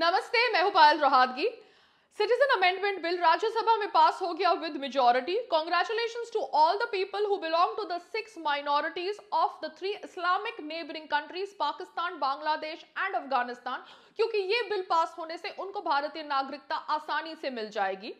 नमस्ते मैं हूं Payal Rohatgi citizen amendment bill Rajya Sabha में पास हो गया with majority congratulation to all the people who belong to the six minorities of the three Islamic neighbouring countries Pakistan Bangladesh and Afghanistan क्योंकि ये बिल पास होने से उनको भारतीय नागरिकता आसानी से मिल जाएगी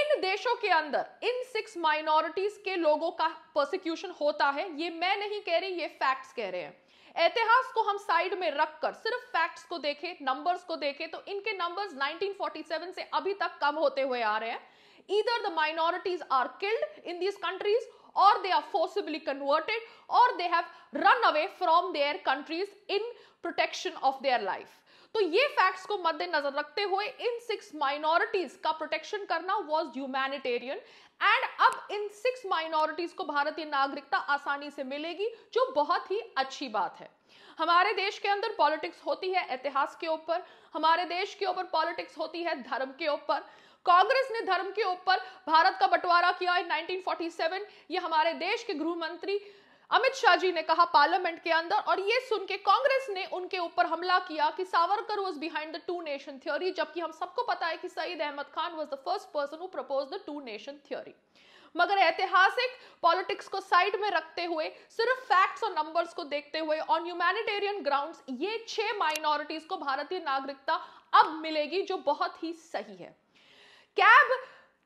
इन देशों के अंदर इन सिक्स माइनॉरिटीज के लोगों का प्रोसिक्यूशन होता है ये मैं नहीं कह रही ये फैक्ट्स कह रहे हैं इतिहास को हम साइड में रखकर सिर्फ फैक्ट्स को देखें नंबर्स को देखें तो इनके नंबर्स 1947 से अभी तक कम होते हुए आ रहे हैं इधर the minorities are killed in these countries और दे आर फोर्सिबली कन्वर्टेड और they have run away from their countries in protection of their life तो ये फैक्ट्स को मद्देनजर रखते हुए इन सिक्स माइनॉरिटीज का प्रोटेक्शन करना वॉज ह्यूमैनिटेरियन एंड अब इन सिक्स माइनॉरिटीज को भारतीय नागरिकता आसानी से मिलेगी जो बहुत ही अच्छी बात है हमारे देश के अंदर पॉलिटिक्स होती है इतिहास के ऊपर हमारे देश के ऊपर पॉलिटिक्स होती है धर्म के ऊपर कांग्रेस ने धर्म के ऊपर भारत का बंटवारा किया इन 1947 ये हमारे देश के गृह मंत्री अमित शाह जी ने कहा पार्लियामेंट के अंदर और ये सुन के कांग्रेस ने उनके ऊपर हमला किया कि Savarkar was behind the two nation theory जबकि हम सबको पता है कि Saeed Ahmad Khan was the first person propose the two nation theory मगर ऐतिहासिक पॉलिटिक्स को साइड में रखते हुए सिर्फ फैक्ट्स और नंबर्स को देखते हुए ऑन ह्यूमैनिटेरियन ग्राउंड्स ये छह माइनॉरिटीज को भारतीय नागरिकता अब मिलेगी जो बहुत ही सही है कैब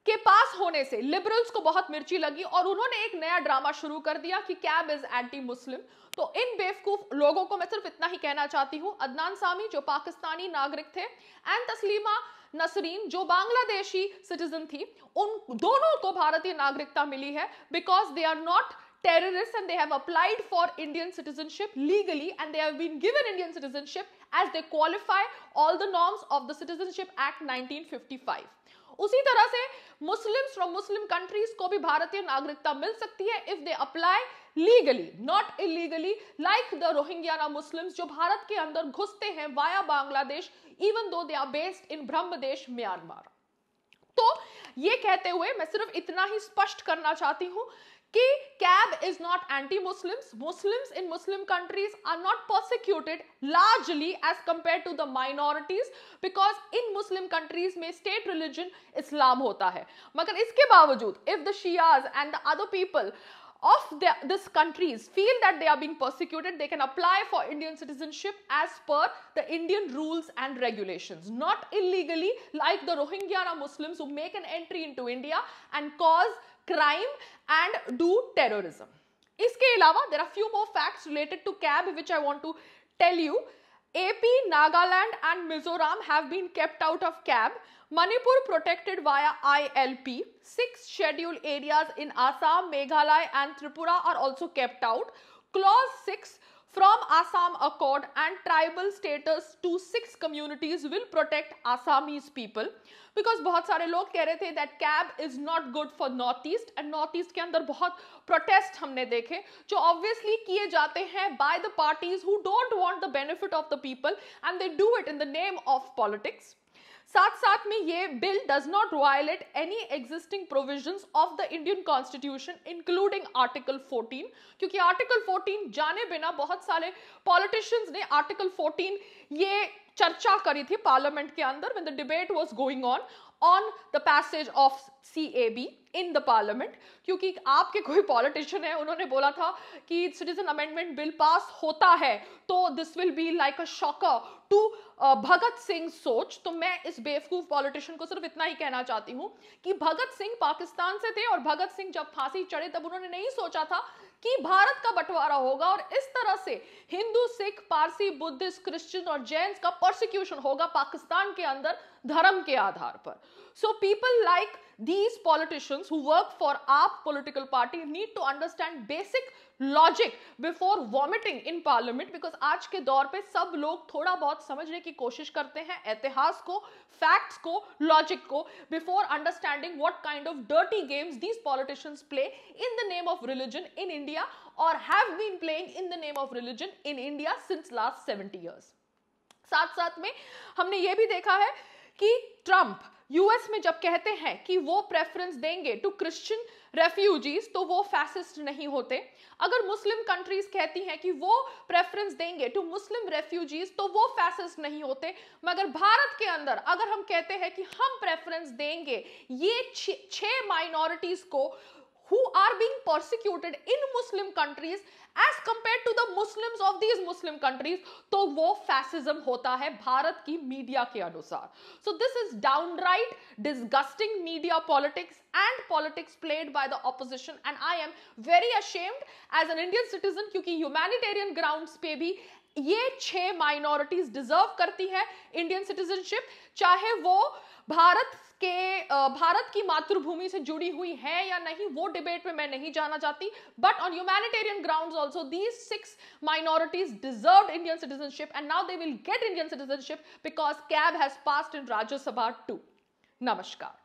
के पास होने से लिबरल्स को बहुत मिर्ची लगी और उन्होंने एक नया ड्रामा शुरू कर दिया कि कैब इज एंटी मुस्लिम तो इन बेवकूफ लोगों को मैं सिर्फ इतना ही कहना चाहती हूँ अदनान सामी जो पाकिस्तानी नागरिक थे एंड तस्लीमा नसरीन जो बांग्लादेशी सिटीजन थी उन दोनों को भारतीय नागरिकता मिली है because they are not terrorist and they have applied for Indian citizenship legally and they have been given Indian citizenship as they qualify all the norms of the citizenship act 1955 उसी तरह से मुस्लिम्स फ्रॉम मुस्लिम कंट्रीज को भी भारतीय नागरिकता मिल सकती है if they apply legally not illegally like the Rohingya Muslims जो भारत के अंदर घुसते हैं via Bangladesh even though they are based in Brahmadesh Myanmar तो ये कहते हुए मैं सिर्फ इतना ही स्पष्ट करना चाहती हूं कि क्या is not anti-Muslims. Muslims in Muslim countries are not persecuted largely as compared to the minorities because in Muslim countries may state religion Islam होता है मगर इसके बावजूद if the Shias and the other people of these this countries feel that they are being persecuted, they can apply for Indian citizenship as per the Indian rules and regulations. Not illegally like the Rohingya Muslims who make an entry into India and cause crime and do terrorism. इसके अलावा there are few more facts related to cab which I want to tell you. AP, Nagaland and Mizoram have been kept out of CAB. Manipur protected via ILP. Six scheduled areas in Assam, Meghalaya and Tripura are also kept out. Clause 6 from Assam Accord and tribal status to six communities will protect Assamese people because बहुत सारे लोग कह रहे थे that cab is not good for northeast and northeast के अंदर बहुत protest हमने देखे जो obviously किए जाते हैं by the parties who don't want the benefit of the people and they do it in the name of politics साथ साथ में ये bill does not violate any existing provisions of the Indian constitution including article 14 क्योंकि article 14 जाने बिना बहुत सारे politicians ने आर्टिकल 14 ये चर्चा करी थी पार्लियामेंट के अंदर when the debate was going on on the passage of C in the parliament क्योंकि आपके कोई पॉलिटिशियन है उन्होंने बोला था कि सिटीजन अमेंडमेंट बिल पास होता है तो this will be like a shocker to Bhagat Singh सोच तो मैं इस बेवकूफ पॉलिटिशियन को सिर्फ इतना ही कहना चाहती हूं कि भगत सिंह पाकिस्तान से थे और भगत सिंह जब फांसी चढ़े तब उन्होंने नहीं सोचा था कि भारत का बंटवारा होगा और इस तरह से हिंदू सिख पारसी बुद्धिस्ट क्रिश्चियन और जैन का प्रोसिक्यूशन होगा पाकिस्तान के अंदर धर्म के आधार पर so people like these politicians who work for our political party need to understand basic logic before vomiting in parliament because आज के दौर पे सब लोग थोड़ा बहुत समझने की कोशिश करते हैं इतिहास को फैक्ट्स को लॉजिक को before understanding what kind of dirty games these politicians play in the name of religion in India और have been playing in the name of religion in India since last seventy years साथ साथ में हमने ये भी देखा है कि ट्रंप यूएस में जब कहते हैं कि वो प्रेफरेंस देंगे टू क्रिश्चियन रेफ्यूजीज तो वो फैसिस्ट नहीं होते अगर मुस्लिम कंट्रीज कहती हैं कि वो प्रेफरेंस देंगे टू मुस्लिम रेफ्यूजीज तो वो फैसिस्ट नहीं होते मगर भारत के अंदर अगर हम कहते हैं कि हम प्रेफरेंस देंगे ये छः माइनॉरिटीज़ को who are being persecuted in Muslim countries as compared to the Muslims of these Muslim countries, तो वो fascism होता है भारत की media के अनुसार. So this is downright disgusting media politics and politics played by the opposition. And I am very ashamed as an Indian citizen क्योंकि humanitarian grounds पे भी ये छह माइनॉरिटीज डिजर्व करती हैं इंडियन सिटीजनशिप चाहे वो भारत के भारत की मातृभूमि से जुड़ी हुई है या नहीं वो डिबेट में मैं नहीं जाना चाहती but on humanitarian ground also these six minorities deserve Indian citizenship and now they will get Indian citizenship because CAB has pass in Rajya Sabha too नमस्कार